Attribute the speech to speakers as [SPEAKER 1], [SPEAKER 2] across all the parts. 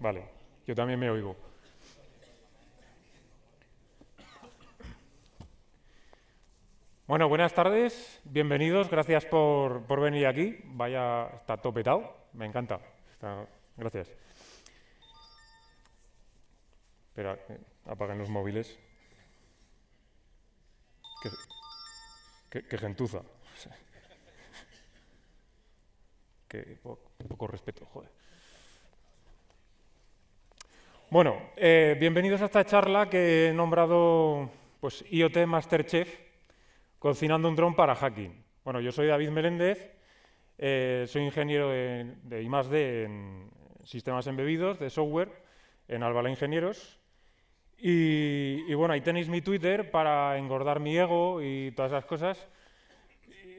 [SPEAKER 1] Vale, yo también me oigo. Bueno, buenas tardes, bienvenidos, gracias por, venir aquí. Vaya, está topetado, me encanta. gracias. Espera, eh, apagan los móviles. Qué, gentuza. Qué poco respeto, joder. Bueno, eh, bienvenidos a esta charla que he nombrado pues, IoT Masterchef, cocinando un dron para hacking. Bueno, yo soy David Meléndez, eh, soy ingeniero de, de I+.D. en sistemas embebidos, de software, en Albala Ingenieros. Y, bueno, ahí tenéis mi Twitter para engordar mi ego y todas esas cosas,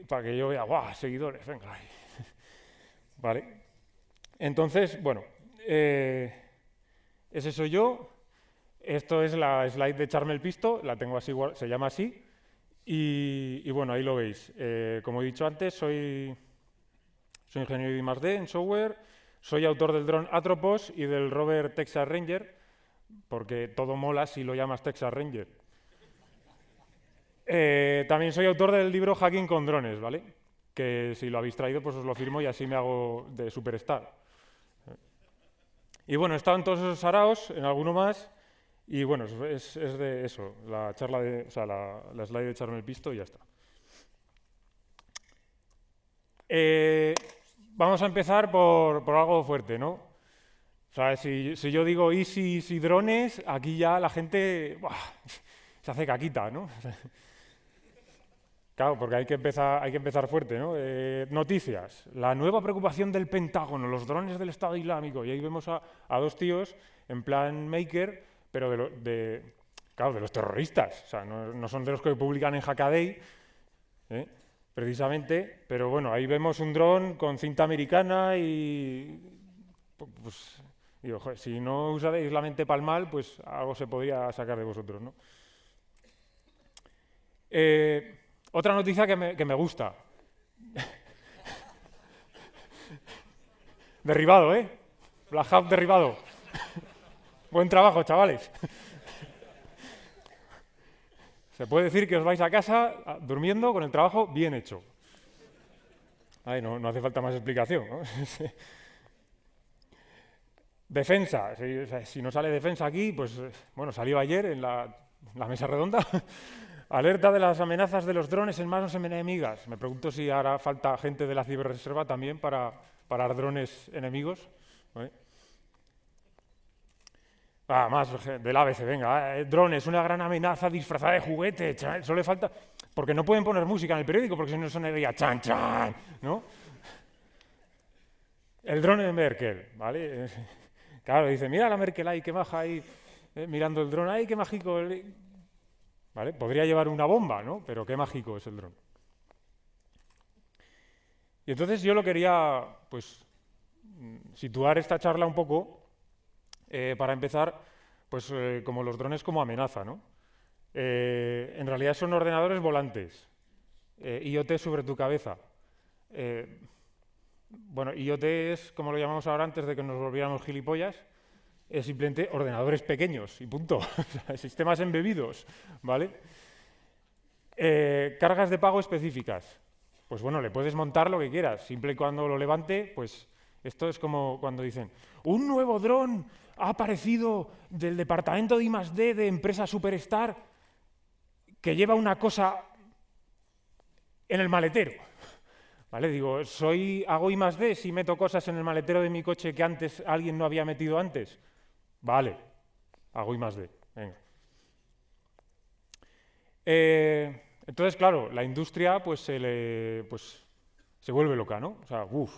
[SPEAKER 1] para que yo vea, ¡guau! Seguidores, venga. vale. Entonces, bueno... Eh, ese soy yo. Esto es la slide de Charmel Pisto, la tengo así, se llama así. Y, bueno, ahí lo veis. Eh, como he dicho antes, soy, soy ingeniero de I+.D. en software, soy autor del dron Atropos y del rover Texas Ranger, porque todo mola si lo llamas Texas Ranger. Eh, también soy autor del libro Hacking con drones, ¿vale? Que si lo habéis traído, pues os lo firmo y así me hago de superstar. Y bueno, estaban todos esos araos en alguno más, y bueno, es, de eso, la charla de, o sea, la, slide de el Pisto y ya está. Eh, vamos a empezar por, algo fuerte, ¿no? O sea, si, yo digo ISIS y drones, aquí ya la gente se hace caquita, ¿no? Claro, porque hay que empezar, fuerte, ¿no? Eh, noticias. La nueva preocupación del Pentágono, los drones del Estado Islámico. Y ahí vemos a, dos tíos en plan maker, pero de, de, claro, de los terroristas. O sea, no, son de los que publican en Hackaday, ¿eh? precisamente. Pero bueno, ahí vemos un dron con cinta americana y... Pues, si no usáis la mente para mal, pues algo se podría sacar de vosotros, ¿no? Eh, otra noticia que me, gusta. derribado, ¿eh? Black Hub derribado. Buen trabajo, chavales. Se puede decir que os vais a casa durmiendo con el trabajo bien hecho. no, hace falta más explicación. defensa. Si, no sale defensa aquí, pues eh, bueno, salió ayer en la mesa redonda. Alerta de las amenazas de los drones en manos enemigas. Me pregunto si ahora falta gente de la ciberreserva también para parar drones enemigos. Ah, más del ABC, venga. Eh, drones, una gran amenaza disfrazada de juguete. solo le falta... Porque no pueden poner música en el periódico, porque si no sonaría chan, chan, ¿no? El drone de Merkel, ¿vale? Claro, dice, mira la Merkel ahí, que baja ahí, eh, mirando el drone, ahí, qué mágico. Eh". Podría llevar una bomba, ¿no? Pero qué mágico es el dron. Y entonces yo lo quería, pues, mm, situar esta charla un poco, eh, para empezar, pues, eh, como los drones como amenaza, ¿no? Eh, en realidad son ordenadores volantes, IoT sobre tu cabeza. bueno, IoT es, como lo llamamos ahora antes de que nos volviéramos gilipollas, es simplemente ordenadores pequeños y punto. Sistemas embebidos, ¿vale? Eh, cargas de pago específicas. Pues bueno, le puedes montar lo que quieras. Simple y cuando lo levante, pues esto es como cuando dicen, un nuevo dron ha aparecido del departamento de I+.D. de empresa Superstar que lleva una cosa en el maletero. ¿Vale? Digo, soy, hago I+.D. si meto cosas en el maletero de mi coche que antes alguien no había metido antes. Vale, hago I más de. Venga. Eh, entonces, claro, la industria pues se, le, pues, se vuelve loca, ¿no? O sea, uff,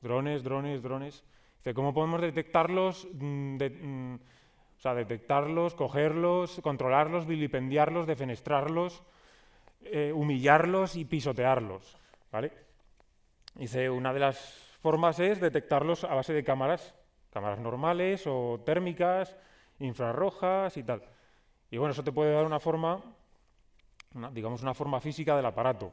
[SPEAKER 1] drones, drones, drones. Dice, ¿cómo podemos detectarlos? Mm, mm, o sea, detectarlos, cogerlos, controlarlos, vilipendiarlos, defenestrarlos, eh, humillarlos y pisotearlos, ¿vale? Dice, una de las formas es detectarlos a base de cámaras cámaras normales o térmicas, infrarrojas y tal. Y bueno, eso te puede dar una forma, digamos, una forma física del aparato.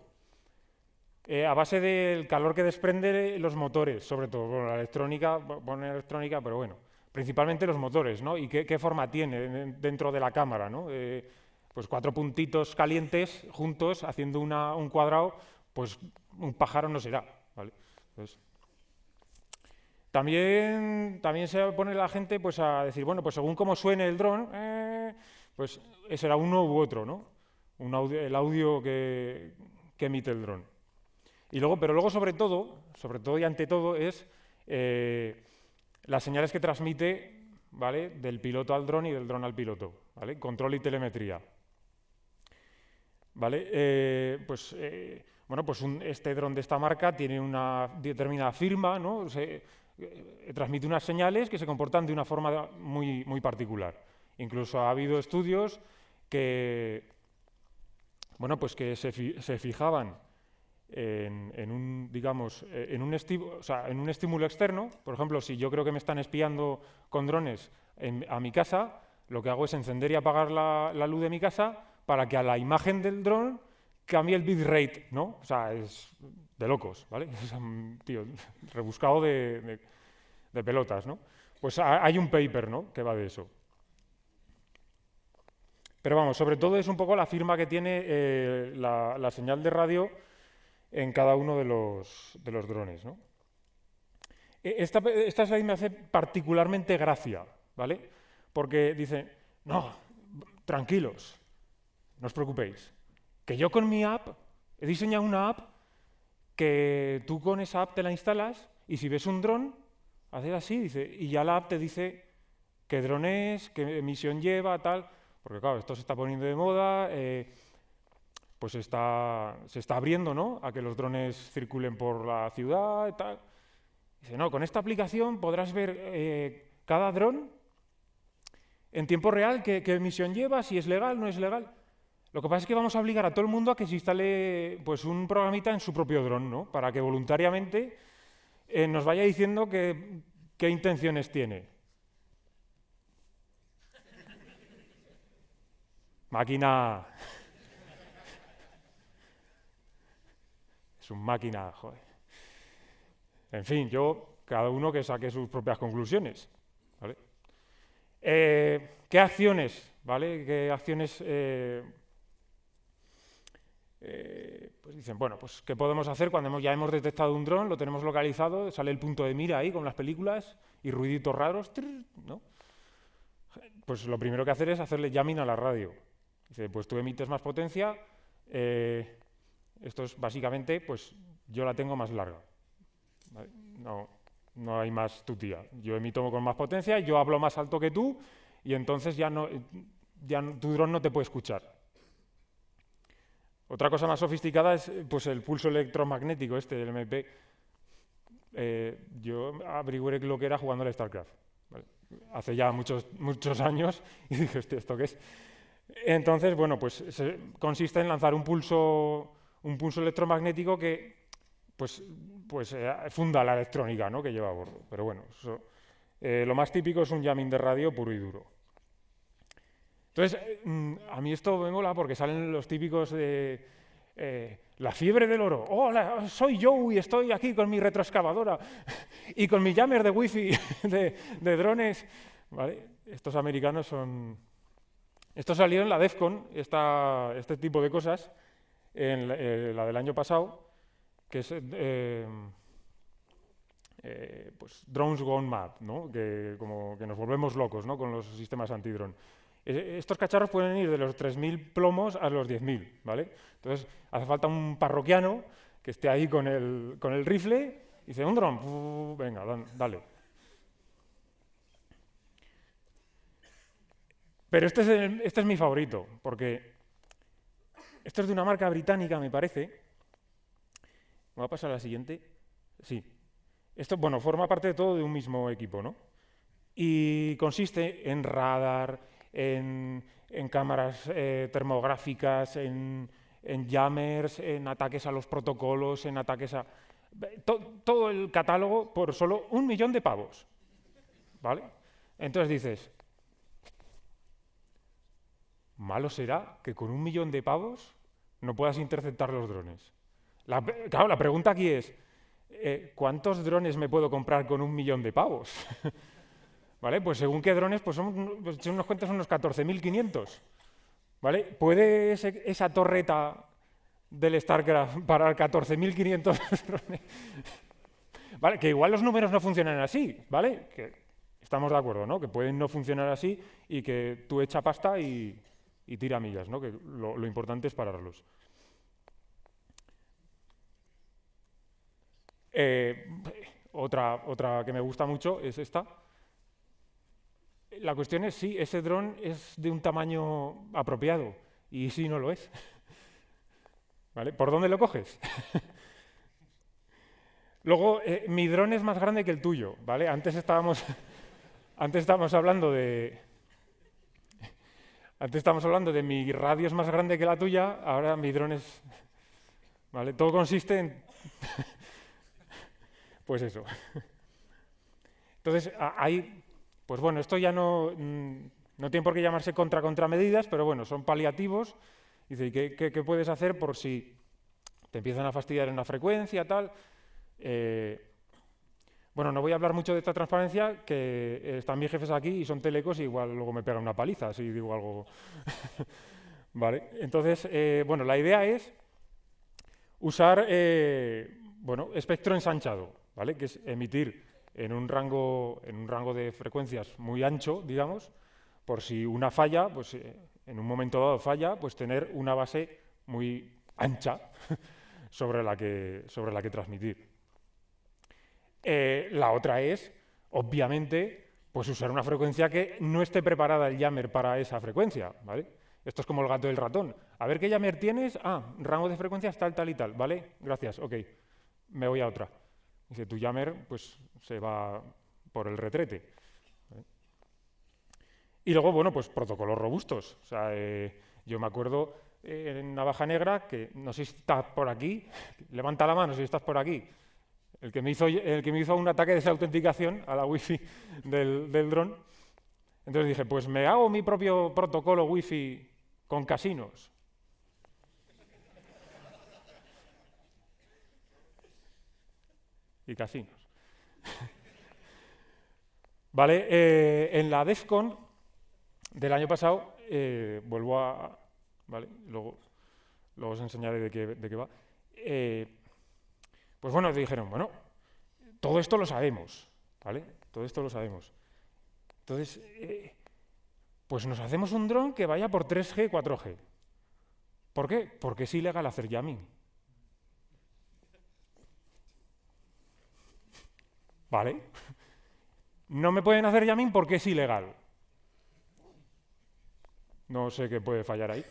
[SPEAKER 1] Eh, a base del calor que desprende los motores, sobre todo, bueno, la electrónica, bueno, electrónica, pero bueno, principalmente los motores, ¿no? ¿Y qué, forma tiene dentro de la cámara, ¿no? Eh, pues cuatro puntitos calientes juntos haciendo un cuadrado, pues un pájaro no será, ¿vale? También, también se pone la gente pues, a decir, bueno, pues según cómo suene el dron, eh, pues será uno u otro, ¿no? Un el audio que, emite el dron. Y luego, pero luego sobre todo, sobre todo y ante todo, es eh, las señales que transmite ¿vale? del piloto al dron y del dron al piloto. ¿vale? Control y telemetría. ¿Vale? Eh, pues, bueno, pues este dron de esta marca tiene una determinada firma, ¿no? Eh, transmite unas señales que se comportan de una forma muy, muy particular. Incluso ha habido estudios que, bueno, pues que se, fijaban en, un, digamos, eh, en un, en un estímulo externo. Por ejemplo, si yo creo que me están espiando con drones a mi casa, lo que hago es encender y apagar la, la luz de mi casa para que a la imagen del dron Cambia el bitrate, ¿no? O sea, es de locos, ¿vale? tío, rebuscado de, pelotas, ¿no? Pues hay un paper, ¿no? Que va de eso. Pero vamos, sobre todo es un poco la firma que tiene eh, la, señal de radio en cada uno de los, de los drones, ¿no? E, esta, esta slide me hace particularmente gracia, ¿vale? Porque dice, no, tranquilos, no os preocupéis, que yo con mi app he diseñado una app que tú con esa app te la instalas y si ves un dron, haces así, dice, y ya la app te dice qué dron es, qué misión lleva, tal. Porque claro, esto se está poniendo de moda, eh, pues está, se está abriendo ¿no? a que los drones circulen por la ciudad tal. Dice, no, con esta aplicación podrás ver eh, cada dron en tiempo real qué, qué misión lleva, si es legal, no es legal. Lo que pasa es que vamos a obligar a todo el mundo a que se instale pues, un programita en su propio dron, ¿no? para que voluntariamente eh, nos vaya diciendo qué intenciones tiene. Máquina. Es un máquina, joder. En fin, yo, cada uno que saque sus propias conclusiones. Eh, ¿Qué acciones? ¿Vale? ¿Qué acciones eh, eh, pues dicen, bueno, pues ¿qué podemos hacer cuando ya hemos detectado un dron, lo tenemos localizado, sale el punto de mira ahí con las películas y ruiditos raros, ¿no? Pues lo primero que hacer es hacerle jamming a la radio. Dice, pues tú emites más potencia, eh, esto es básicamente, pues yo la tengo más larga. No, no hay más tu tía. Yo emito con más potencia, yo hablo más alto que tú y entonces ya no, ya tu dron no te puede escuchar. Otra cosa más sofisticada es eh, pues, el pulso electromagnético este del MP. Eh, yo averigüé lo que era jugando al StarCraft. Hace ya muchos, muchos años y dije, ¿esto qué es? Entonces, bueno, pues consiste en lanzar un pulso, un pulso electromagnético que pues, pues eh, funda la electrónica que lleva a bordo. Pero bueno, lo más típico es un jamming de radio puro y duro. Entonces, mm, a mí esto me mola porque salen los típicos de eh, la fiebre del oro. Hola, soy yo y estoy aquí con mi retroexcavadora y con mi jammer de wifi de, drones. Estos americanos son... Esto salió en la DEFCON, este tipo de cosas, en la, eh, del año pasado, que es... Eh, pues drones gone mad, que, nos volvemos locos ¿no? con los sistemas antidrone. Estos cacharros pueden ir de los 3.000 plomos a los 10.000, ¿vale? Entonces, hace falta un parroquiano que esté ahí con el, rifle y dice, un dron, venga, dale. Pero este es, este es mi favorito, porque esto es de una marca británica, me parece. ¿Me va a pasar a la siguiente? Sí. Esto, bueno, forma parte de todo de un mismo equipo, ¿no? Y consiste en radar, en, cámaras eh, termográficas, en, en jammers, en ataques a los protocolos, en ataques a... todo el catálogo por solo un millón de pavos. ¿Vale? Entonces dices, malo será que con un millón de pavos no puedas interceptar los drones. La, claro, la pregunta aquí es, eh, ¿cuántos drones me puedo comprar con un millón de pavos? ¿Vale? Pues según qué drones, pues son, pues son unos unos 14.500. ¿Vale? ¿Puede esa torreta del StarCraft parar 14.500 drones? ¿Vale? Que igual los números no funcionan así, ¿vale? Que estamos de acuerdo, ¿no? Que pueden no funcionar así y que tú echa pasta y, tira millas, ¿no? Que lo, importante es pararlos. Eh, otra, otra que me gusta mucho es esta la cuestión es si ese dron es de un tamaño apropiado y si no lo es. ¿Vale? ¿Por dónde lo coges? Luego, eh, mi dron es más grande que el tuyo, ¿vale? Antes estábamos, antes estábamos hablando de... Antes estábamos hablando de mi radio es más grande que la tuya, ahora mi dron es... ¿Vale? Todo consiste en... pues eso. Entonces, hay pues bueno, esto ya no, mm, no tiene por qué llamarse contra contramedidas, pero bueno, son paliativos. Dice, ¿qué, qué, puedes hacer por si te empiezan a fastidiar en la frecuencia, tal? Eh, bueno, no voy a hablar mucho de esta transparencia, que están mis jefes aquí y son telecos y igual luego me pegan una paliza si digo algo. vale, entonces, eh, bueno, la idea es usar, eh, bueno, espectro ensanchado, ¿vale? Que es emitir en un rango, en un rango de frecuencias muy ancho, digamos, por si una falla, pues eh, en un momento dado falla, pues tener una base muy ancha sobre la que, sobre la que transmitir. Eh, la otra es, obviamente, pues usar una frecuencia que no esté preparada el jammer para esa frecuencia, ¿vale? Esto es como el gato del ratón. A ver qué jammer tienes. Ah, rango de frecuencias tal, tal y tal, ¿vale? Gracias, ok. Me voy a otra. Dice, yammer pues, se va por el retrete. Y luego, bueno, pues protocolos robustos. O sea, eh, yo me acuerdo eh, en Navaja Negra que no sé si estás por aquí, levanta la mano si estás por aquí. El que me hizo, el que me hizo un ataque de desautenticación a la wifi del, del dron. Entonces dije, pues me hago mi propio protocolo wifi con casinos. y casinos. vale, eh, en la DEFCON del año pasado, eh, vuelvo a... Vale, luego, os enseñaré de qué, de qué va. Eh, pues bueno, dijeron, bueno, todo esto lo sabemos, ¿vale? Todo esto lo sabemos. Entonces, pues nos hacemos un dron que vaya por 3G, 4G. ¿Por qué? Porque es ilegal hacer jamming. ¿Vale? No me pueden hacer llamín porque es ilegal. No sé qué puede fallar ahí.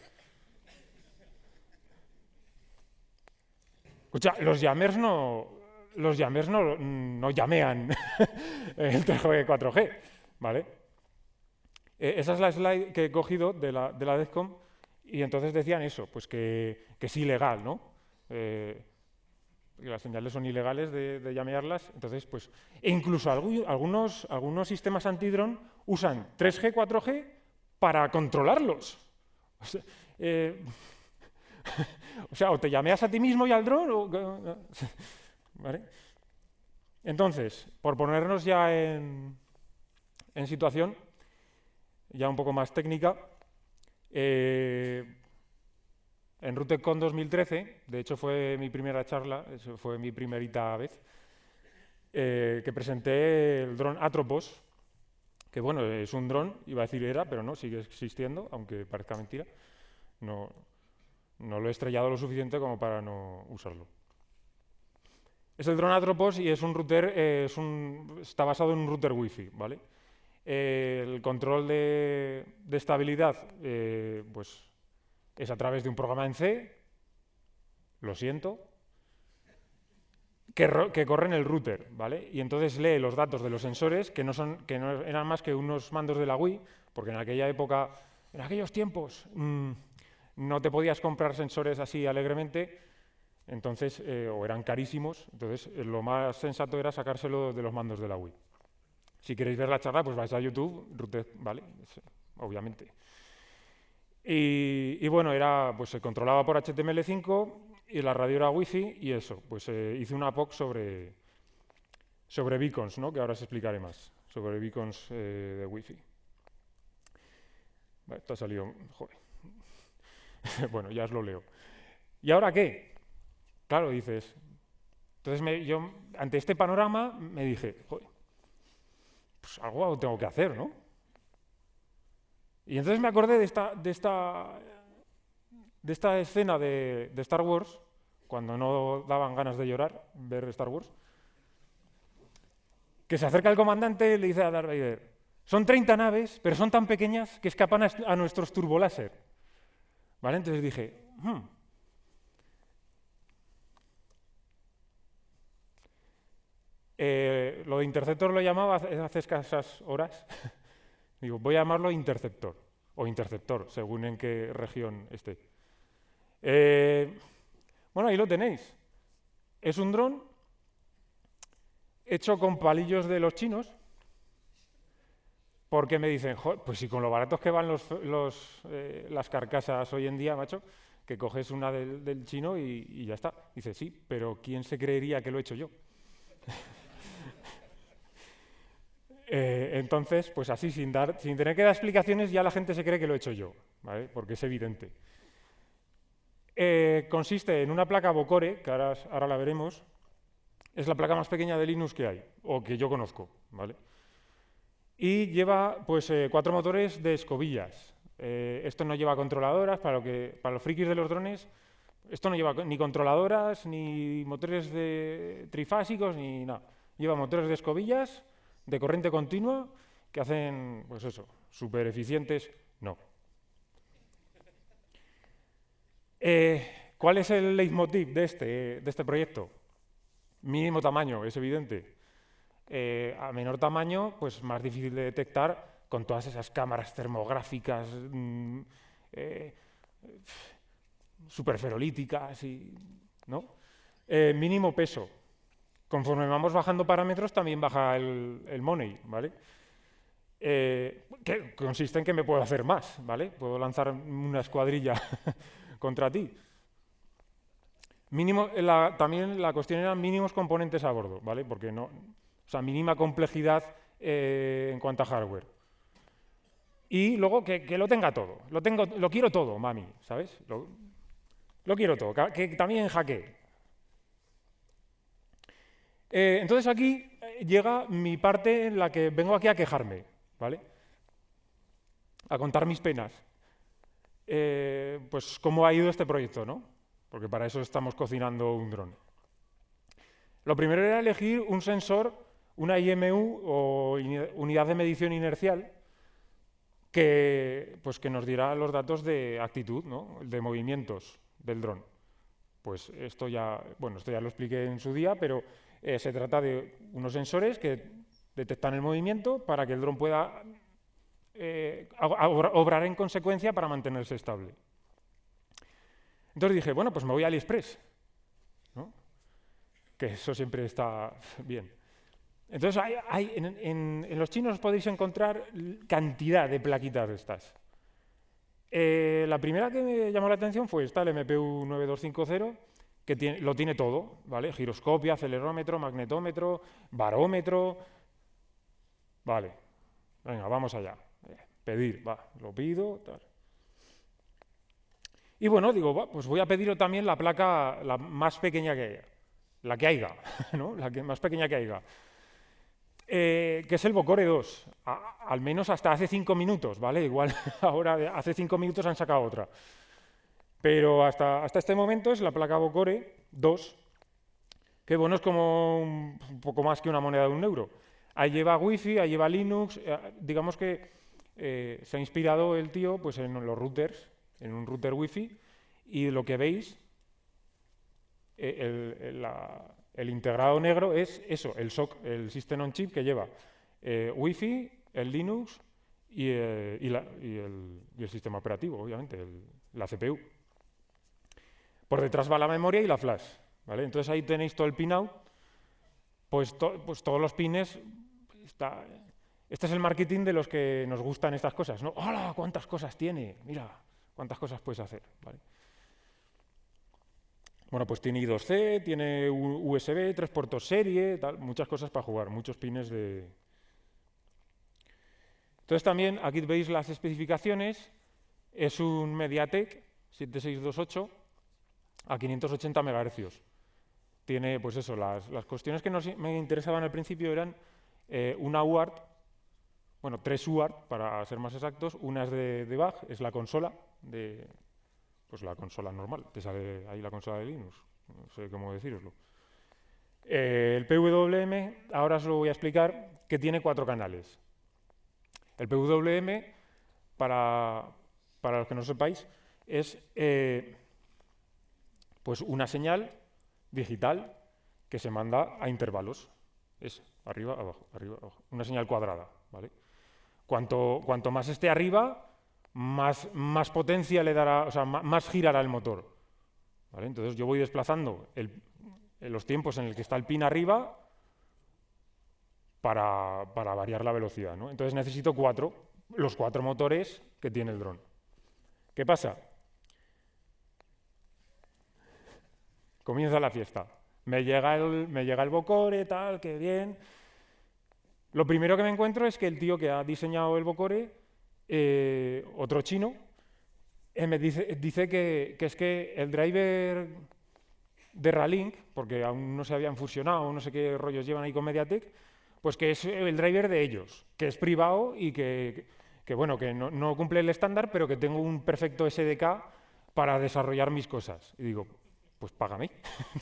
[SPEAKER 1] Escucha, los llamers no, los llamers no, no llamean el 4G, ¿vale? E, esa es la slide que he cogido de la, de y entonces decían eso, pues que, es ilegal, ¿no? Eh, las señales son ilegales de, llamearlas, entonces, pues, e incluso algunos, algunos sistemas antidrón usan 3G, 4G para controlarlos. Eh, o sea, o, te llameas a ti mismo y al dron, ¿vale? Entonces, por ponernos ya en, situación, ya un poco más técnica, eh, en routecon 2013, de hecho fue mi primera charla, fue mi primerita vez, eh, que presenté el dron Atropos, que bueno, es un dron, iba a decir era, pero no, sigue existiendo, aunque parezca mentira. No, no lo he estrellado lo suficiente como para no usarlo. Es el dron Atropos y es un router, eh, es un, está basado en un router Wi-Fi, ¿vale? el control de, estabilidad, eh, pues es a través de un programa en C, lo siento, que, que, corre en el router, ¿vale? Y entonces lee los datos de los sensores, que no, son, que no eran más que unos mandos de la Wii, porque en aquella época, en aquellos tiempos, mm, no te podías comprar sensores así alegremente, entonces, eh, o eran carísimos, entonces eh, lo más sensato era sacárselo de los mandos de la Wii. Si queréis ver la charla, pues vais a YouTube, router, ¿vale? Obviamente. Y, bueno, era, pues se controlaba por HTML5 y la radio era Wi-Fi y eso. Pues eh, hice una POC sobre, sobre beacons, ¿no? que ahora os explicaré más, sobre beacons eh, de WiFi fi esto ha salido... Joder. bueno, ya os lo leo. ¿Y ahora qué? Claro, dices. Entonces yo, ante este panorama, me dije, joder, pues algo tengo que hacer, ¿no? Y entonces me acordé de esta, de esta, de esta escena de, Star Wars, cuando no daban ganas de llorar ver Star Wars, que se acerca el comandante y le dice a Darth Vader, son 30 naves, pero son tan pequeñas que escapan a, nuestros turboláser. ¿Vale? Entonces dije, hmm". eh, lo de interceptor lo llamaba hace escasas horas. Digo, voy a llamarlo interceptor o interceptor, según en qué región esté. Eh, bueno, ahí lo tenéis. Es un dron hecho con palillos de los chinos, porque me dicen, pues si con lo baratos que van los, eh, las carcasas hoy en día, macho, que coges una del, chino y, y ya está. Dice, sí, pero ¿quién se creería que lo he hecho yo? Eh, entonces, pues así, sin, tener que dar explicaciones, ya la gente se cree que lo he hecho yo, ¿vale? porque es evidente. Eh, consiste en una placa Bocore, que ahora, la veremos, es la placa más pequeña de Linux que hay, o que yo conozco, ¿vale? Y lleva pues, eh, cuatro motores de escobillas. esto no lleva controladoras, para, que, para los frikis de los drones, esto no lleva ni controladoras, ni motores de trifásicos, ni nada. Lleva motores de escobillas, de corriente continua que hacen, pues eso, súper eficientes, no. Eh, ¿Cuál es el leitmotiv de este, de este proyecto? Mínimo tamaño, es evidente. Eh, a menor tamaño, pues más difícil de detectar con todas esas cámaras termográficas mm, eh, superferolíticas y. ¿no? mínimo peso, Conforme vamos bajando parámetros, también baja el, money, ¿vale? Eh, que consiste en que me puedo hacer más, ¿vale? Puedo lanzar una escuadrilla contra ti. Mínimo, también la cuestión era mínimos componentes a bordo, ¿vale? Porque no, o sea, mínima complejidad eh, en cuanto a hardware. Y luego que, lo tenga todo. Lo, tengo, lo quiero todo, mami, ¿sabes? Lo, quiero todo. Que, que también hackee. Eh, entonces aquí eh, llega mi parte en la que vengo aquí a quejarme, ¿vale? A contar mis penas. Eh, pues cómo ha ido este proyecto, ¿no? Porque para eso estamos cocinando un dron. Lo primero era elegir un sensor, una IMU o unidad de medición inercial, que, pues, que nos dirá los datos de actitud, ¿no? de movimientos del dron. Pues esto ya, bueno, esto ya lo expliqué en su día, pero eh, se trata de unos sensores que detectan el movimiento para que el dron pueda eh, obrar en consecuencia para mantenerse estable. Entonces dije, bueno, pues me voy a AliExpress, que eso siempre está bien. Entonces, en, los chinos podéis encontrar cantidad de plaquitas de estas. Eh, la primera que me llamó la atención fue esta, el MPU 9250, que tiene, lo tiene todo, ¿vale? Giroscopia, acelerómetro, magnetómetro, barómetro. Vale, venga, vamos allá. Eh, pedir, va, lo pido, Y bueno, digo, pues voy a pedir también la placa la más pequeña que haya, la que haya, ¿no? La que, más pequeña que haya. Eh, que es el Bocore 2, al menos hasta hace cinco minutos, ¿vale? Igual ahora hace cinco minutos han sacado otra. Pero hasta, hasta este momento es la placa Bocore 2, que bueno, es como un, poco más que una moneda de un euro. Ahí lleva Wi-Fi, ahí lleva Linux, eh, digamos que eh, se ha inspirado el tío pues, en los routers, en un router Wi-Fi, y lo que veis, eh, el, integrado negro es eso, el SOC, el System on Chip que lleva Wi-Fi, el Linux y, el, sistema operativo, obviamente, la CPU. Por detrás va la memoria y la flash. ¿vale? Entonces ahí tenéis todo el pinout. Pues, pues todos los pines. Este es el marketing de los que nos gustan estas cosas. ¿no? ¡Hola! ¿Cuántas cosas tiene? Mira, cuántas cosas puedes hacer. Bueno, pues tiene I2C, tiene USB, tres puertos serie, muchas cosas para jugar, muchos pines de... Entonces también aquí veis las especificaciones. Es un MediaTek 7628 a 580 MHz. Tiene, pues eso, las, cuestiones que me interesaban al principio eran eh, una UART, bueno, tres UART para ser más exactos, una es de, BAG, es la consola, de, pues la consola normal, te sale ahí la consola de Linux, no sé cómo deciroslo. Eh, el PWM, ahora os lo voy a explicar, que tiene cuatro canales. El PWM, para, los que no sepáis, es eh, pues una señal digital que se manda a intervalos. Es arriba, abajo, arriba, abajo. Una señal cuadrada. ¿vale? Cuanto, cuanto más esté arriba, más, más potencia le dará, o sea, más, girará el motor. Entonces yo voy desplazando los tiempos en el que está el pin arriba para, variar la velocidad. ¿no? Entonces necesito cuatro, los cuatro motores que tiene el dron. ¿Qué pasa? comienza la fiesta. Me llega el, me llega el bocore, tal, qué bien. Lo primero que me encuentro es que el tío que ha diseñado el bocore, eh, otro chino, eh, me dice, dice que, es que el driver de Ralink, porque aún no se habían fusionado, no sé qué rollos llevan ahí con Mediatek, pues que es el driver de ellos, que es privado y que, bueno, que no, no cumple el estándar, pero que tengo un perfecto SDK para desarrollar mis cosas. Y digo, pues mí,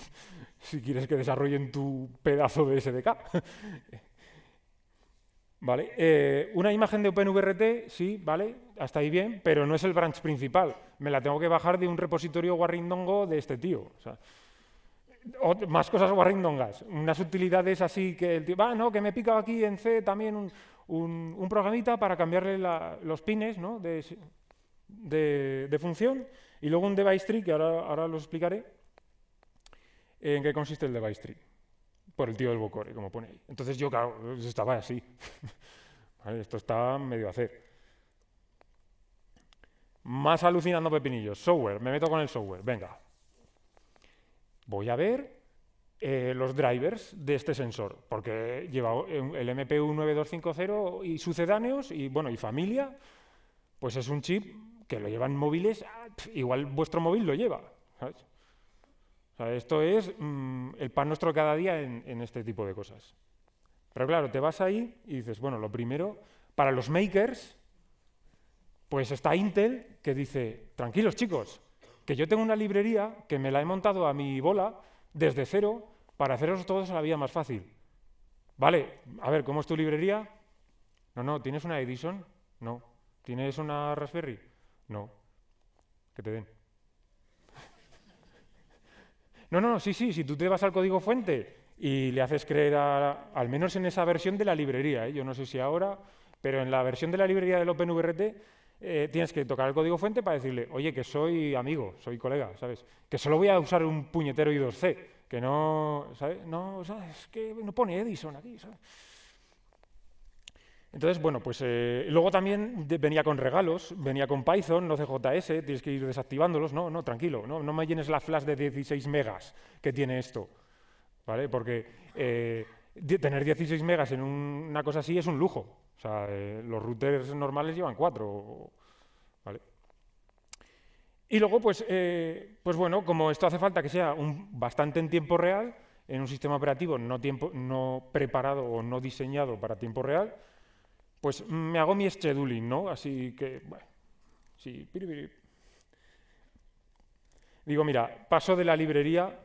[SPEAKER 1] si quieres que desarrollen tu pedazo de SDK. ¿Vale? Eh, una imagen de OpenVRT, sí, vale, hasta ahí bien, pero no es el branch principal. Me la tengo que bajar de un repositorio guarrindongo de este tío. O más cosas guarrindongas, unas utilidades así que el tío, ah, no, que me pica aquí en C también un, un, programita para cambiarle los pines ¿no? de, función, y luego un device tree, que ahora, ahora lo explicaré, en qué consiste el device tree. Por el tío del Bocore, como pone ahí. Entonces yo, estaba así. esto está medio a hacer. Más alucinando pepinillos. Software, me meto con el software. Venga. Voy a ver eh, los drivers de este sensor, porque lleva el MPU 9250 y sucedáneos y, bueno, y familia, pues es un chip que lo llevan móviles, igual vuestro móvil lo lleva. ¿sabes? esto es mm, el pan nuestro cada día en, este tipo de cosas. Pero claro, te vas ahí y dices, bueno, lo primero, para los makers, pues está Intel que dice, tranquilos chicos, que yo tengo una librería que me la he montado a mi bola desde cero para haceros todos la vida más fácil. Vale, a ver, ¿cómo es tu librería? No, no, ¿tienes una Edison? No. ¿Tienes una Raspberry? No. Que te den. No, no, sí, sí, si tú te vas al código fuente y le haces creer, al menos en esa versión de la librería, ¿eh? yo no sé si ahora, pero en la versión de la librería del OpenVRT eh, tienes que tocar el código fuente para decirle, oye, que soy amigo, soy colega, ¿sabes? Que solo voy a usar un puñetero I2C, que no, ¿sabes? No, Es que no pone Edison aquí, ¿sabes? Entonces, bueno, pues eh, luego también venía con regalos, venía con Python, no CJS, tienes que ir desactivándolos. No, no, tranquilo, no, no me llenes la flash de 16 megas que tiene esto, ¿vale? Porque eh, tener 16 megas en una cosa así es un lujo. O sea, eh, los routers normales llevan 4, ¿vale? Y luego, pues, pues bueno, como esto hace falta que sea un, bastante en tiempo real, en un sistema operativo no, tiempo, no preparado o no diseñado para tiempo real, pues mm, me hago mi scheduling, ¿no? Así que, bueno, sí, piripiri. Digo, mira, paso de la librería,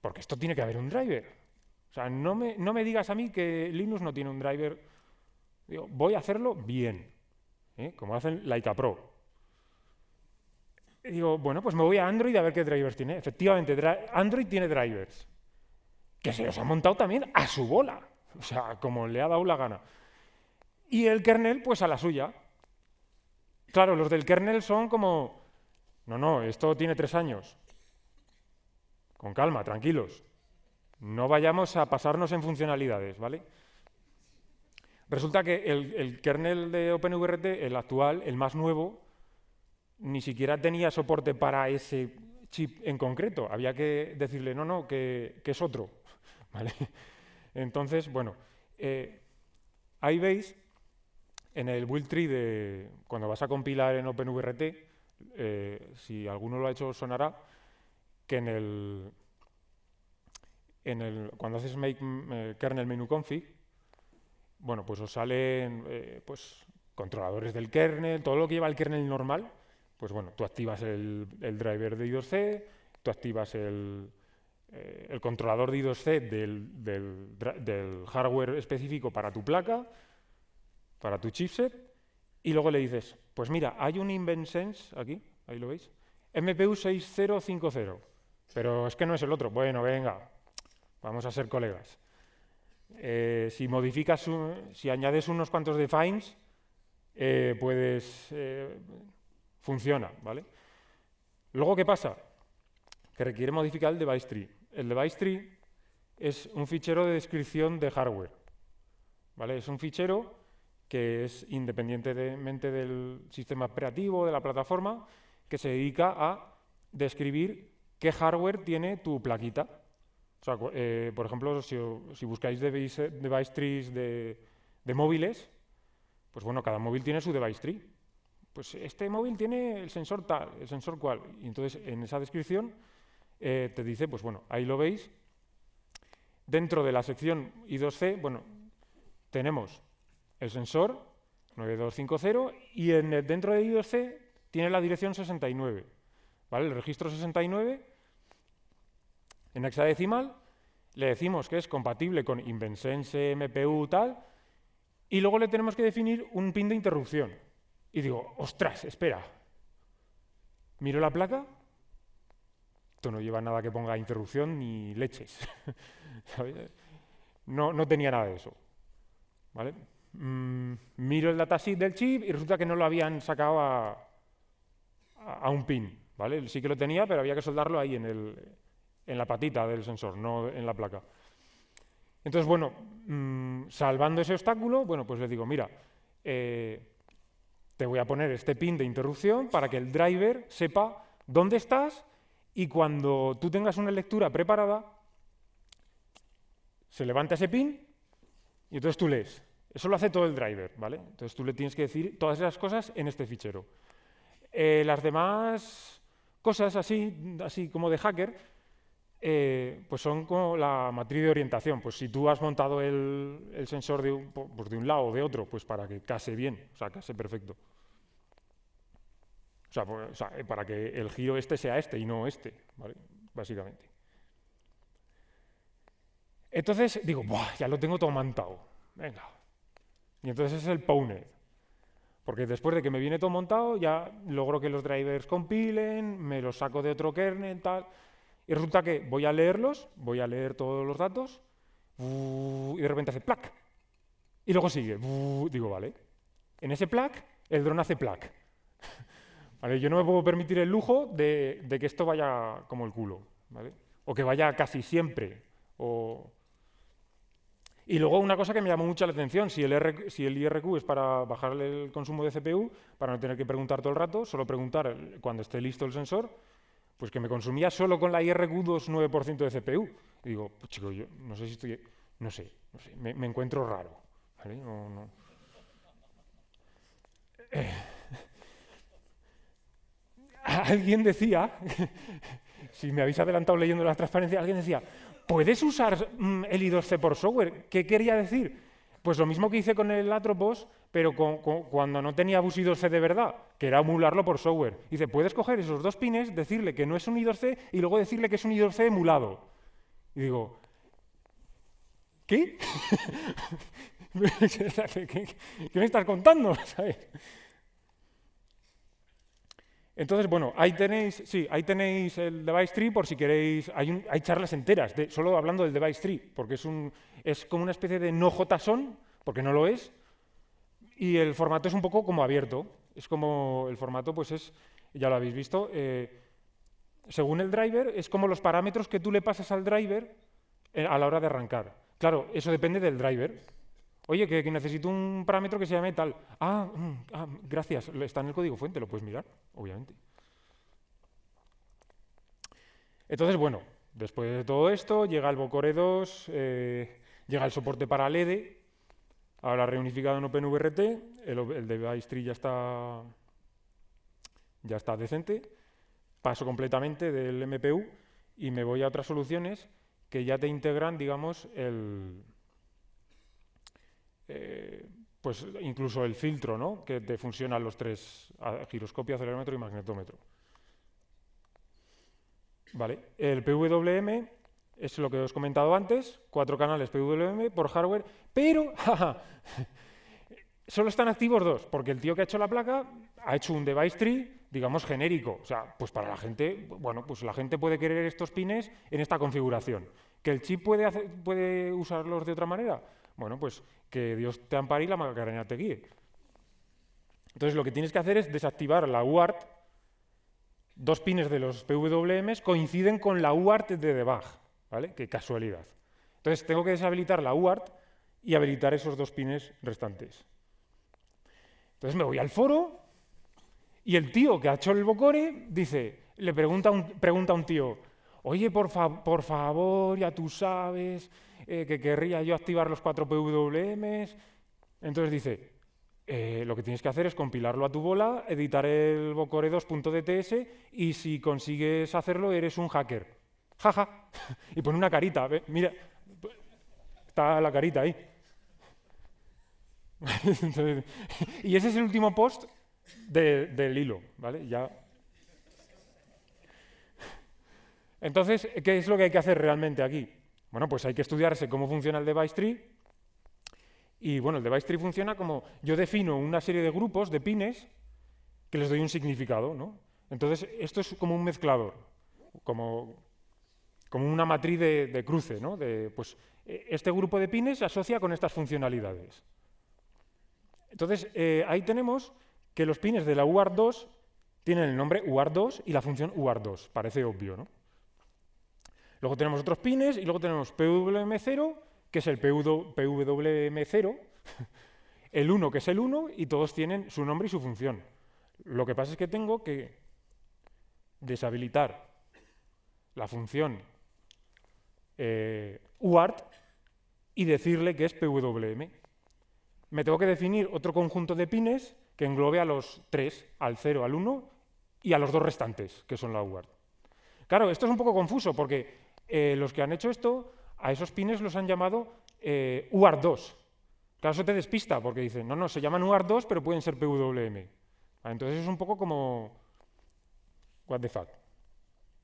[SPEAKER 1] porque esto tiene que haber un driver. O sea, no me, no me digas a mí que Linux no tiene un driver. Digo, voy a hacerlo bien, ¿eh? como hacen Laika Pro. digo, bueno, pues me voy a Android a ver qué drivers tiene. Efectivamente, Android tiene drivers, que se los ha montado también a su bola, o sea, como le ha dado la gana. Y el kernel, pues a la suya. Claro, los del kernel son como, no, no, esto tiene tres años. Con calma, tranquilos. No vayamos a pasarnos en funcionalidades, ¿vale? Resulta que el, kernel de OpenVRT, el actual, el más nuevo, ni siquiera tenía soporte para ese chip en concreto. Había que decirle, no, no, que, es otro. ¿Vale? Entonces, bueno, eh, ahí veis en el build tree, de, cuando vas a compilar en OpenVRT, eh, si alguno lo ha hecho, sonará que en el, en cuando haces make eh, kernel menu config, bueno, pues os salen eh, pues, controladores del kernel, todo lo que lleva el kernel normal, pues bueno, tú activas el, driver de I2C, tú activas el, eh, controlador de I2C del hardware específico para tu placa, para tu chipset y luego le dices, pues mira, hay un InvenSense aquí, ahí lo veis, MPU 6050, pero es que no es el otro. Bueno, venga, vamos a ser colegas. Eh, si modificas, si añades unos cuantos defines, eh, puedes, eh, funciona, ¿vale? Luego, ¿qué pasa? Que requiere modificar el device tree. El device tree es un fichero de descripción de hardware, ¿vale? Es un fichero que es independientemente del sistema operativo, de la plataforma, que se dedica a describir qué hardware tiene tu plaquita. O sea, eh, por ejemplo, si, buscáis device, trees de, móviles, pues bueno, cada móvil tiene su device tree. Pues este móvil tiene el sensor tal, el sensor cual. Y entonces, en esa descripción eh, te dice, pues bueno, ahí lo veis. Dentro de la sección I2C, bueno, tenemos el sensor 9250 y en dentro de c tiene la dirección 69, ¿vale? El registro 69 en hexadecimal le decimos que es compatible con Invensense, MPU, tal, y luego le tenemos que definir un pin de interrupción. Y digo, ostras, espera, miro la placa, esto no lleva nada que ponga interrupción ni leches. no, no tenía nada de eso. ¿Vale? Mm, miro el datasheet del chip y resulta que no lo habían sacado a, un pin. ¿vale? Sí que lo tenía, pero había que soldarlo ahí en, la patita del sensor, no en la placa. Entonces, bueno, mm, salvando ese obstáculo, bueno, pues les digo, mira, eh, te voy a poner este pin de interrupción para que el driver sepa dónde estás y cuando tú tengas una lectura preparada, se levanta ese pin y entonces tú lees. Eso lo hace todo el driver, ¿vale? Entonces tú le tienes que decir todas esas cosas en este fichero. Eh, las demás cosas así, así como de hacker, eh, pues son como la matriz de orientación. Pues si tú has montado el, sensor pues de un, lado o de otro, pues para que case bien, o sea, case perfecto. O sea, pues, eh, para que el giro este sea este y no este, ¿vale? Básicamente. Entonces digo, Buah, ya lo tengo todo montado. Venga, y entonces es el Pwned. Porque después de que me viene todo montado, ya logro que los drivers compilen, me los saco de otro kernel, tal. Y resulta que voy a leerlos, voy a leer todos los datos, y de repente hace plac. Y luego sigue. Digo, vale. En ese plac, el drone hace plac. Yo no me puedo permitir el lujo de, que esto vaya como el culo. O que vaya casi siempre. O, y luego una cosa que me llamó mucho la atención, si el, si el IRQ es para bajar el consumo de CPU, para no tener que preguntar todo el rato, solo preguntar cuando esté listo el sensor, pues que me consumía solo con la IRQ 29% de CPU. Y digo, pues chico, yo no sé si estoy, no sé, no sé me, encuentro raro. ¿vale? Eh, alguien decía, si me habéis adelantado leyendo la transparencia, alguien decía, ¿puedes usar mm, el I2C por software? ¿Qué quería decir? Pues lo mismo que hice con el Atropos, pero cuando no tenía bus I2C de verdad, que era emularlo por software. Dice, puedes coger esos dos pines, decirle que no es un I2C y luego decirle que es un I2C emulado. Y digo, ¿qué? ¿Qué me estás contando? Entonces, bueno, ahí tenéis, sí, ahí tenéis el device tree por si queréis, hay, charlas enteras, solo hablando del device tree, porque es, un, es como una especie de no JSON, porque no lo es, y el formato es un poco como abierto, es como el formato, pues es, ya lo habéis visto, eh, según el driver, es como los parámetros que tú le pasas al driver eh, a la hora de arrancar. Claro, eso depende del driver, Oye, que, necesito un parámetro que se llame tal. Ah, mm, ah gracias, está en el código fuente, lo puedes mirar, obviamente. Entonces, bueno, después de todo esto, llega el Bocore 2, eh, llega el soporte para LED, ahora reunificado en OpenVRT, el, el device tree ya está, ya está decente, paso completamente del MPU y me voy a otras soluciones que ya te integran, digamos, el, pues incluso el filtro, ¿no? Que te funcionan los tres, giroscopio, acelerómetro y magnetómetro. Vale, el PWM es lo que os he comentado antes, cuatro canales PWM por hardware, pero solo están activos dos, porque el tío que ha hecho la placa ha hecho un device tree, digamos, genérico. O sea, pues para la gente, bueno, pues la gente puede querer estos pines en esta configuración. ¿Que el chip puede, puede usarlos de otra manera? Bueno, pues que Dios te ampare y la Macarena te guíe. Entonces lo que tienes que hacer es desactivar la UART. Dos pines de los PWMs coinciden con la UART de debug, ¿vale? Qué casualidad. Entonces tengo que deshabilitar la UART y habilitar esos dos pines restantes. Entonces me voy al foro y el tío que ha hecho el bocore dice, le pregunta a un, tío, oye, por favor, ya tú sabes, eh, que querría yo activar los cuatro PWMs. Entonces dice, eh, lo que tienes que hacer es compilarlo a tu bola, editar el bocore 2.dts y si consigues hacerlo eres un hacker. Jaja. Ja. y pone una carita, mira, está la carita ahí. y ese es el último post del hilo, Ya. Entonces, ¿qué es lo que hay que hacer realmente aquí? Bueno, pues hay que estudiarse cómo funciona el device tree. Y bueno, el device tree funciona como yo defino una serie de grupos, de pines, que les doy un significado. ¿no? Entonces, esto es como un mezclador, como, una matriz de, cruce. ¿no? pues, e, este grupo de pines se asocia con estas funcionalidades. Entonces, eh, ahí tenemos que los pines de la UART2 tienen el nombre UART2 y la función UART2. Parece obvio, ¿no? Luego tenemos otros pines y luego tenemos PWM0, que es el PWM0, el 1, que es el 1, y todos tienen su nombre y su función. Lo que pasa es que tengo que deshabilitar la función eh, UART y decirle que es PWM. Me tengo que definir otro conjunto de pines que englobe a los 3, al 0, al 1 y a los dos restantes, que son la UART. Claro, esto es un poco confuso porque eh, los que han hecho esto, a esos pines los han llamado eh, 2 Claro, eso te despista, porque dicen, no, no, se llaman uart 2 pero pueden ser PWM. Ah, entonces es un poco como, what the fuck.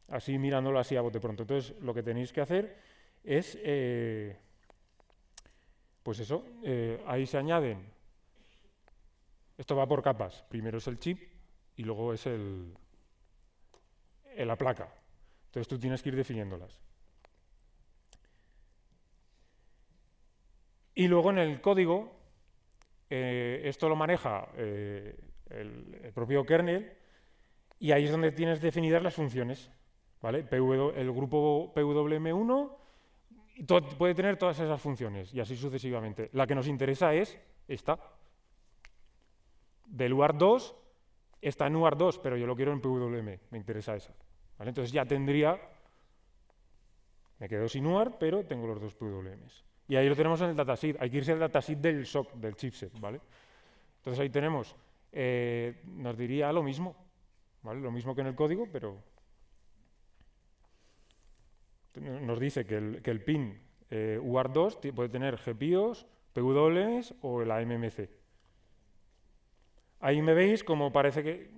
[SPEAKER 1] Así mirándolo así a bote pronto. Entonces lo que tenéis que hacer es, eh, pues eso, eh, ahí se añaden, esto va por capas, primero es el chip y luego es el, la placa. Entonces tú tienes que ir definiéndolas. Y luego en el código, eh, esto lo maneja eh, el, propio kernel, y ahí es donde tienes definidas las funciones. ¿vale? el grupo PWM1 puede tener todas esas funciones, y así sucesivamente. La que nos interesa es esta. Del UART2 está en UART2, pero yo lo quiero en PWM, me interesa esa. Entonces ya tendría, me quedo sin UART, pero tengo los dos PWMs. Y ahí lo tenemos en el datasheet. Hay que irse al datasheet del SOC, del chipset, ¿vale? Entonces ahí tenemos, eh, nos diría lo mismo, ¿vale? Lo mismo que en el código, pero nos dice que el, pin eh, UART2 puede tener GPIOs, PWs o el MMC. Ahí me veis como parece que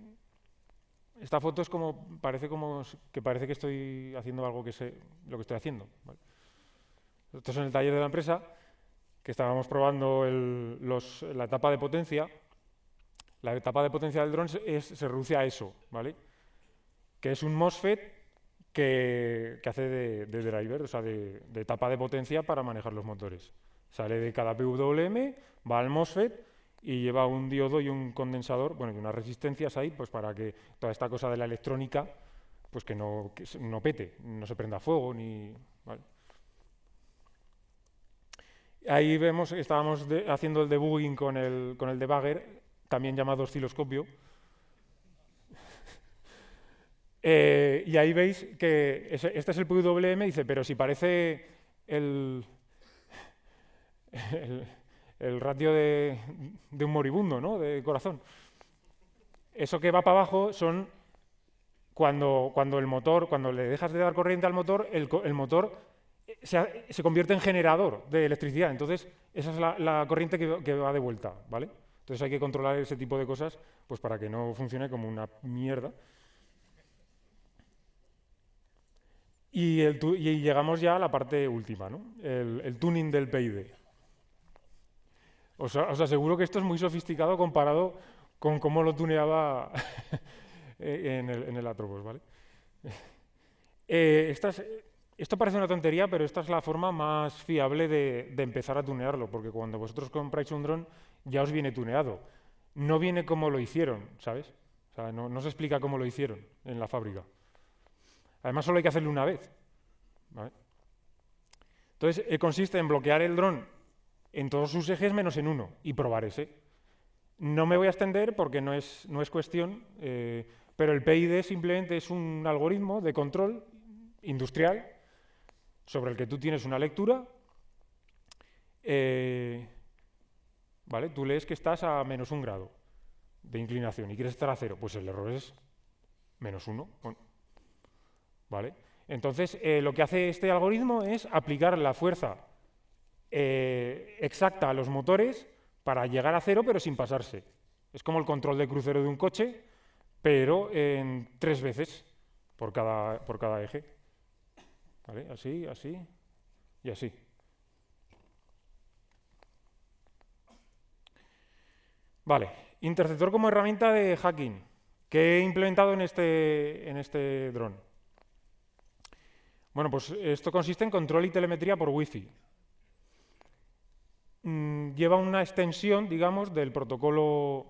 [SPEAKER 1] esta foto es como parece como que parece que estoy haciendo algo que sé lo que estoy haciendo. ¿vale? Esto es en el taller de la empresa, que estábamos probando la etapa de potencia. La etapa de potencia del dron se reduce a eso, ¿vale? Que es un MOSFET que, hace de, driver, o sea, de, etapa de potencia para manejar los motores. Sale de cada PWM, va al MOSFET y lleva un diodo y un condensador, bueno, y unas resistencias ahí, pues para que toda esta cosa de la electrónica, pues que no, pete, no se prenda fuego ni... Ahí vemos, estábamos haciendo el debugging con el, con el debugger, también llamado osciloscopio. Eh, y ahí veis que este es el PWM, dice, pero si parece el, el, ratio de, de, un moribundo, ¿no? De corazón. Eso que va para abajo son cuando, cuando el motor, cuando le dejas de dar corriente al motor, el motor se, convierte en generador de electricidad. Entonces, esa es la, corriente que, va de vuelta, ¿vale? Entonces hay que controlar ese tipo de cosas pues para que no funcione como una mierda. Y, llegamos ya a la parte última, ¿no? El, tuning del PID. Os, aseguro que esto es muy sofisticado comparado con cómo lo tuneaba en el, Atropos, ¿vale? Eh, estas, esto parece una tontería, pero esta es la forma más fiable de, empezar a tunearlo, porque cuando vosotros compráis un dron ya os viene tuneado. No viene como lo hicieron, ¿sabes? no, se explica cómo lo hicieron en la fábrica. Además, solo hay que hacerlo una vez. Entonces, eh, consiste en bloquear el dron en todos sus ejes menos en uno y probar ese. No me voy a extender porque no es, no es cuestión, eh, pero el PID simplemente es un algoritmo de control industrial sobre el que tú tienes una lectura, eh, ¿vale? Tú lees que estás a menos un grado de inclinación y quieres estar a cero, pues el error es menos uno. ¿Vale? Entonces, eh, lo que hace este algoritmo es aplicar la fuerza eh, exacta a los motores para llegar a cero, pero sin pasarse. Es como el control de crucero de un coche, pero en tres veces por cada, por cada eje. Así, así y así. Vale, interceptor como herramienta de hacking que he implementado en este, en este dron. Bueno, pues esto consiste en control y telemetría por Wi-Fi. Mm, lleva una extensión, digamos, del protocolo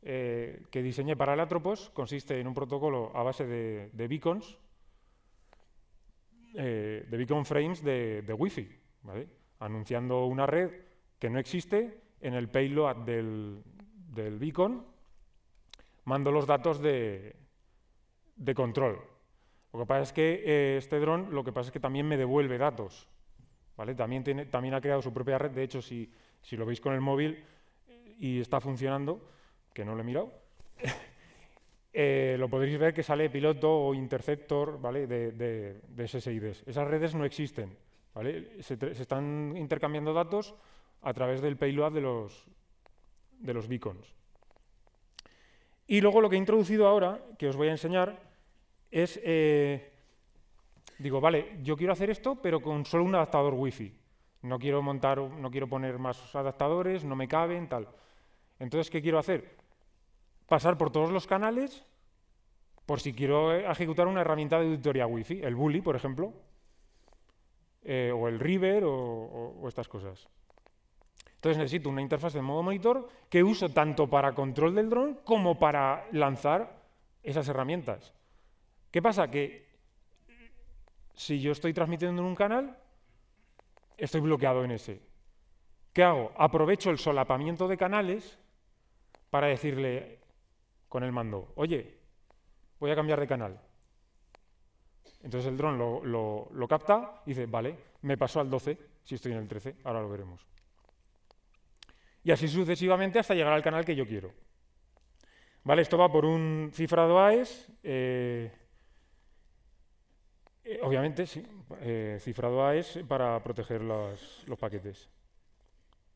[SPEAKER 1] eh, que diseñé para el Atropos. Consiste en un protocolo a base de beacons, eh, de Beacon Frames de, wifi wi anunciando una red que no existe en el payload del, beacon, mando los datos de, control. Lo que pasa es que eh, este dron lo que pasa es que también me devuelve datos. ¿vale? También, tiene, también ha creado su propia red. De hecho, si, si lo veis con el móvil eh, y está funcionando, que no lo he mirado, Eh, lo podréis ver que sale piloto o interceptor ¿vale? de, SSIDs. Esas redes no existen. Se, están intercambiando datos a través del payload de los, de los beacons. Y luego lo que he introducido ahora, que os voy a enseñar, es, eh, digo, vale, yo quiero hacer esto, pero con solo un adaptador Wi-Fi. No quiero montar, no quiero poner más adaptadores, no me caben, tal. Entonces, ¿qué quiero hacer? Pasar por todos los canales por si quiero eh, ejecutar una herramienta de auditoría Wi-Fi, el Bully, por ejemplo, eh, o el River, o, o estas cosas. Entonces necesito una interfaz de modo monitor que uso tanto para control del dron como para lanzar esas herramientas. ¿Qué pasa? Que si yo estoy transmitiendo en un canal, estoy bloqueado en ese. ¿Qué hago? Aprovecho el solapamiento de canales para decirle con el mando, oye, voy a cambiar de canal. Entonces el dron lo, capta y dice, vale, me pasó al 12, si estoy en el 13, ahora lo veremos. Y así sucesivamente hasta llegar al canal que yo quiero. Vale, esto va por un cifrado AES. Eh, eh, obviamente, sí, eh, cifrado AES para proteger los, los paquetes.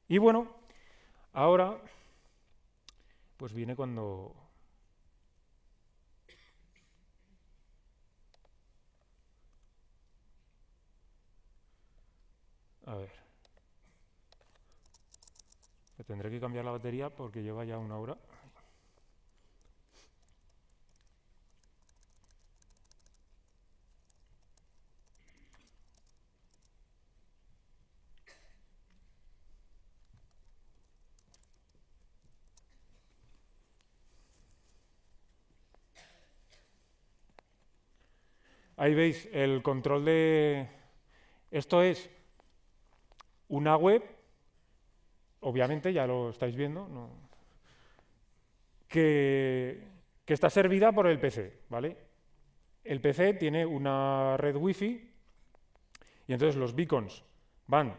[SPEAKER 1] Y bueno, ahora, pues viene cuando, A ver. tendré que cambiar la batería porque lleva ya una hora. Ahí veis el control de... Esto es una web, obviamente ya lo estáis viendo, que, está servida por el PC, ¿vale? El PC tiene una red Wi-Fi y entonces los beacons van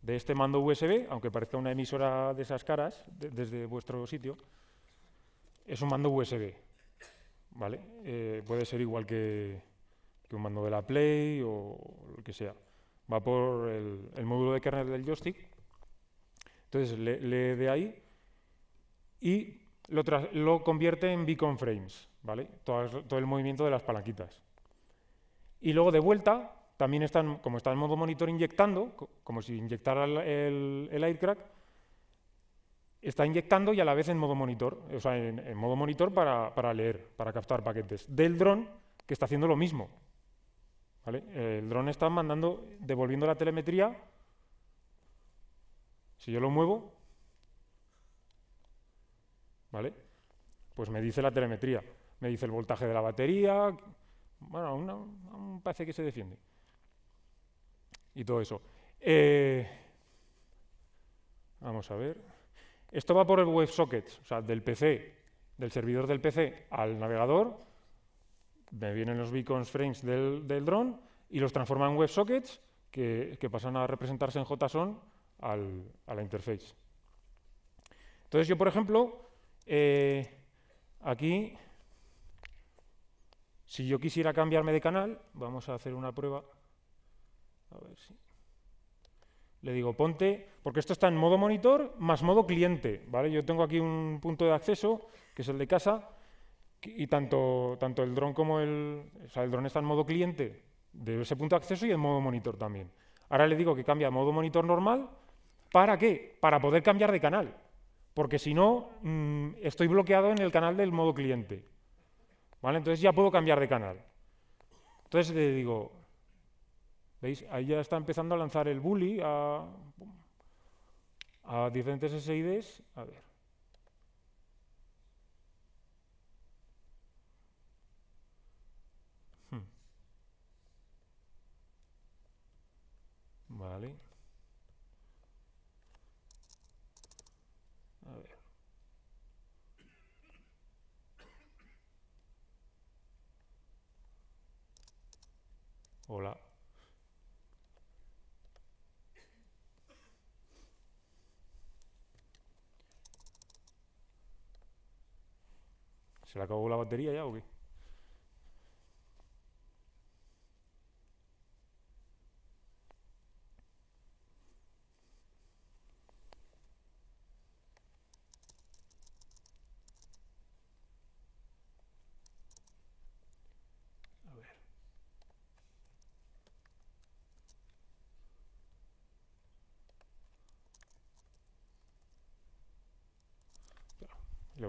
[SPEAKER 1] de este mando USB, aunque parezca una emisora de esas caras desde vuestro sitio, es un mando USB. ¿vale? Eh, puede ser igual que, un mando de la Play o lo que sea va por el, módulo de kernel del joystick. Entonces lee, de ahí y lo, lo, convierte en beacon frames, ¿vale? Todo, el movimiento de las palanquitas. Y luego de vuelta, también están, como está en modo monitor inyectando, como si inyectara el, el, aircrack, está inyectando y a la vez en modo monitor, o sea, en, modo monitor para, para, leer, para captar paquetes. Del dron, que está haciendo lo mismo. ¿Vale? El dron está mandando, devolviendo la telemetría. Si yo lo muevo, ¿vale? Pues me dice la telemetría, me dice el voltaje de la batería, bueno, parece que se defiende. Y todo eso. Eh, vamos a ver. Esto va por el WebSockets, o sea, del PC, del servidor del PC al navegador, me vienen los beacons frames del, del drone y los transforma en WebSockets que, que pasan a representarse en JSON a la interface. Entonces yo, por ejemplo, eh, aquí, si yo quisiera cambiarme de canal, vamos a hacer una prueba. A ver si... Le digo, ponte, porque esto está en modo monitor más modo cliente, ¿vale? Yo tengo aquí un punto de acceso, que es el de casa, y tanto, tanto el dron como el... O sea, el dron está en modo cliente de ese punto de acceso y en modo monitor también. Ahora le digo que cambia a modo monitor normal. ¿Para qué? Para poder cambiar de canal. Porque si no, mm, estoy bloqueado en el canal del modo cliente. ¿Vale? Entonces ya puedo cambiar de canal. Entonces le digo, ¿veis? Ahí ya está empezando a lanzar el bully a, a diferentes SIDs. A ver. Vale. Hola. ¿Se le acabó la batería ya o qué?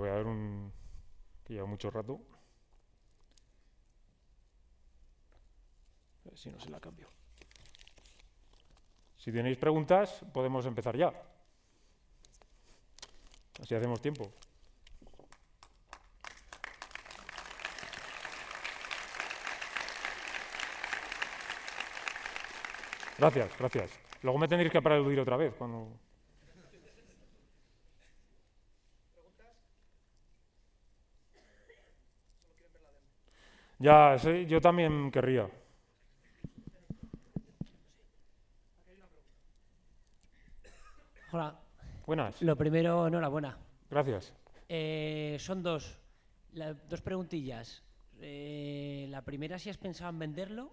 [SPEAKER 1] voy a ver un... que lleva mucho rato. A ver si no se la cambio. Si tenéis preguntas, podemos empezar ya. Así hacemos tiempo. Gracias, gracias. Luego me tendréis que aplaudir otra vez cuando Ya, yo también querría. Hola. Buenas. Lo primero, enhorabuena. Gracias. Eh, son dos, dos preguntillas. Eh, la primera, si has pensado en venderlo,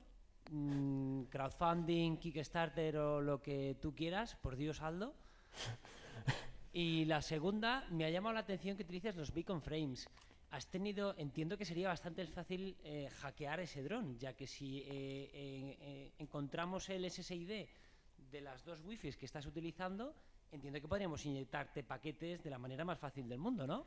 [SPEAKER 1] mm, crowdfunding, Kickstarter o lo que tú quieras, por Dios, Aldo. Y la segunda, me ha llamado la atención que utilices los beacon frames has tenido, entiendo que sería bastante fácil eh, hackear ese dron, ya que si eh, eh, encontramos el SSID de las dos wifi que estás utilizando, entiendo que podríamos inyectarte paquetes de la manera más fácil del mundo, ¿no?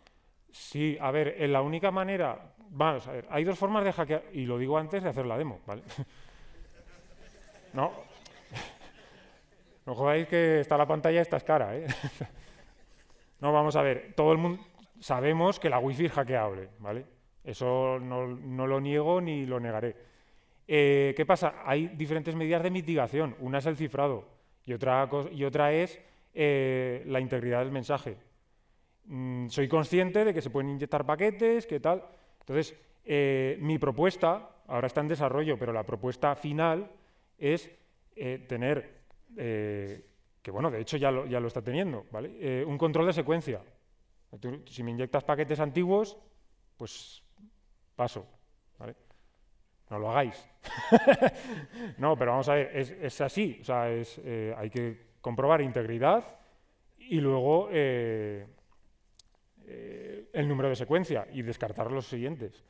[SPEAKER 1] Sí, a ver, en la única manera, vamos a ver, hay dos formas de hackear, y lo digo antes de hacer la demo, ¿vale? no, no jodáis que está la pantalla, esta es cara, ¿eh? no, vamos a ver, todo el mundo sabemos que la wifi es hackeable, ¿vale? Eso no, lo niego ni lo negaré. Eh, ¿Qué pasa? Hay diferentes medidas de mitigación. Una es el cifrado y otra, y otra es eh, la integridad del mensaje. Mm, soy consciente de que se pueden inyectar paquetes, qué tal. Entonces, eh, mi propuesta, ahora está en desarrollo, pero la propuesta final es tener, que bueno, de hecho ya lo, ya lo está teniendo, ¿vale? un control de secuencia. Pues si me inyectas paquetes antiguos, pues paso. ¿vale? No lo hagáis. no, pero vamos a ver, es, así. O sea, eh, hay que comprobar integridad y luego eh, eh, el número de secuencia y descartar los siguientes.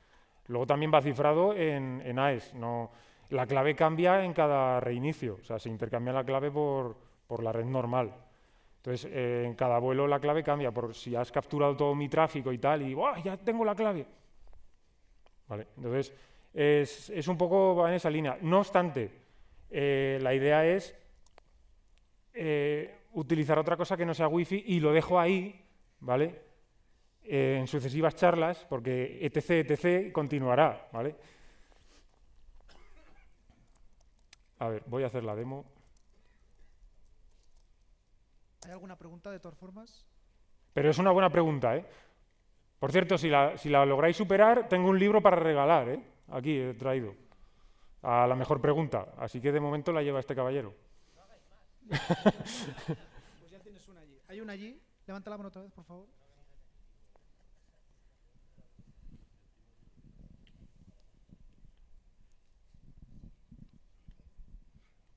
[SPEAKER 1] Luego también va cifrado en, en AES. No, la clave cambia en cada reinicio. O sea, se intercambia la clave por, por la red normal. Entonces, eh, en cada vuelo la clave cambia, por si has capturado todo mi tráfico y tal, y ¡buah, ya tengo la clave! entonces, es, un poco en esa línea. No obstante, eh, la idea es eh, utilizar otra cosa que no sea Wi-Fi y lo dejo ahí, ¿vale? en sucesivas charlas, porque etc, etc continuará, ¿vale? A ver, voy a hacer la demo. ¿Hay alguna pregunta de todas formas? Pero es una buena pregunta, ¿eh? Por cierto, si la, lográis superar, tengo un libro para regalar, ¿eh? Aquí he traído. A la mejor pregunta. Así que de momento la lleva este caballero. pues ya tienes una allí. Hay una allí. Levanta la mano otra vez, por favor.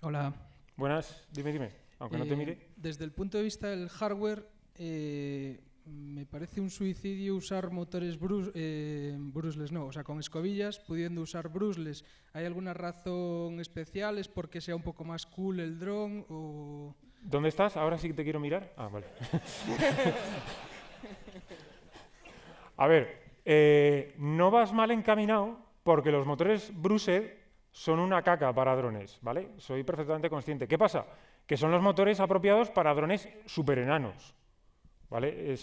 [SPEAKER 1] Hola. Buenas, dime, dime, aunque no te eh, mire desde el punto de vista del hardware, eh, me parece un suicidio usar motores bruce, eh, brusles, no, o sea, con escobillas, pudiendo usar brusles. ¿Hay alguna razón especial? ¿Es porque sea un poco más cool el dron? O... ¿Dónde estás? Ahora sí que te quiero mirar. Ah, vale. A ver, eh, no vas mal encaminado porque los motores bruce son una caca para drones, ¿vale? Soy perfectamente consciente. ¿Qué pasa? que son los motores apropiados para drones superenanos. ¿vale?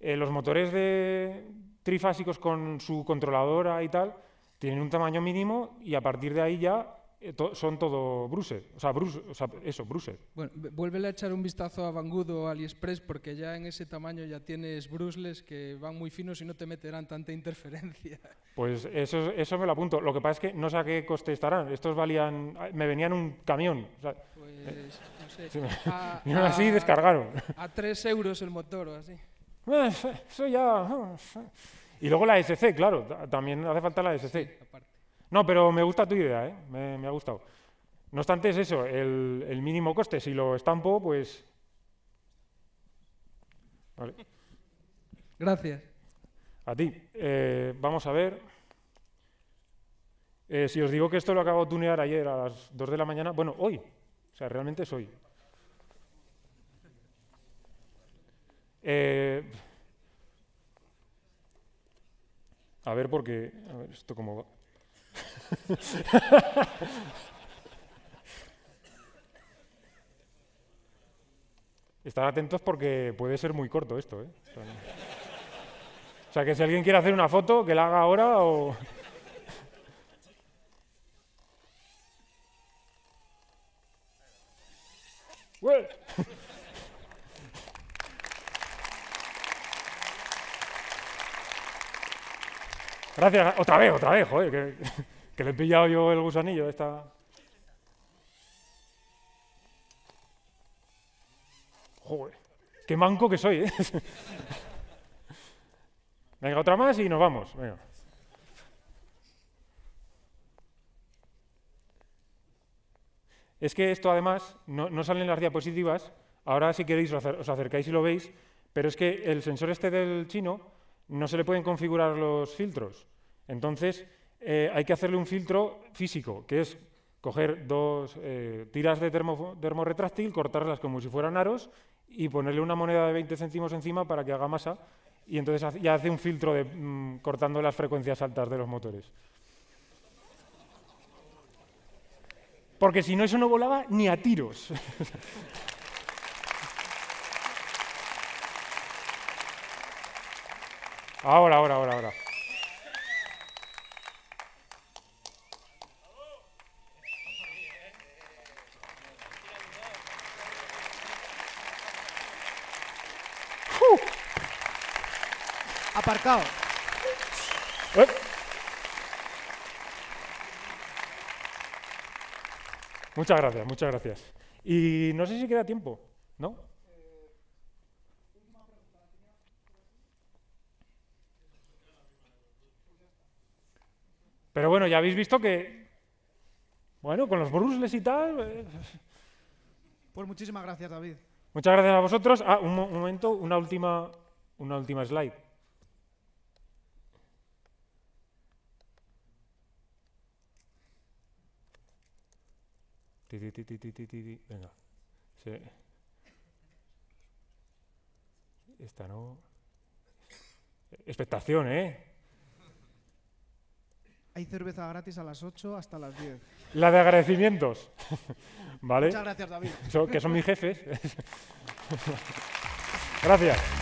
[SPEAKER 1] Eh, los motores de trifásicos con su controladora y tal tienen un tamaño mínimo y a partir de ahí ya eh, son todo Bruce, o sea, o sea, eso, Bruce. Bueno, vuélvele a echar un vistazo a Banggood o AliExpress porque ya en ese tamaño ya tienes brusles que van muy finos y no te meterán tanta interferencia. Pues eso, eso me lo apunto. Lo que pasa es que no sé a qué coste estarán. Estos valían, ah, me venían un camión. pues, eh, no sé. así descargaron. A tres euros el motor o así. Eso ya... Eh. Y luego la SC, claro, también hace falta la SC. No, pero me gusta tu idea, ¿eh? me, ha gustado. No obstante, es eso, el, mínimo coste. Si lo estampo, pues... Vale. Gracias. A ti. Eh, vamos a ver. Eh, si os digo que esto lo acabo de tunear ayer a las 2 de la mañana, bueno, hoy. O sea, realmente es hoy. a ver, porque. A ver, esto como están atentos porque puede ser muy corto esto. ¿eh? O sea, que si alguien quiere hacer una foto, que la haga ahora o... Gracias, otra vez, otra vez, joder, que, le he pillado yo el gusanillo esta. Joder, qué manco que soy, ¿eh? Venga, otra más y nos vamos. Venga. Es que esto además no, no salen las diapositivas. Ahora si queréis os acercáis y lo veis, pero es que el sensor este del chino no se le pueden configurar los filtros. Entonces, eh, hay que hacerle un filtro físico, que es coger dos eh, tiras de termorretráctil, cortarlas como si fueran aros y ponerle una moneda de 20 céntimos encima para que haga masa y entonces ya hace un filtro mm, cortando las frecuencias altas de los motores. Porque si no, eso no volaba ni a tiros. ahora, ahora, ahora, ahora. aparcado. Muchas gracias, muchas gracias. Y no sé si queda tiempo, ¿no? Pero bueno, ya habéis visto que, bueno, con los brusles y tal... Eh. Pues muchísimas gracias, David. Muchas gracias a vosotros. Ah, un, un momento, una última, una última slide. Venga. Esta no. Expectación, ¿eh? Hay cerveza gratis a las 8 hasta las 10. La de agradecimientos. ¿Vale? Muchas gracias, David. que son mis jefes. gracias.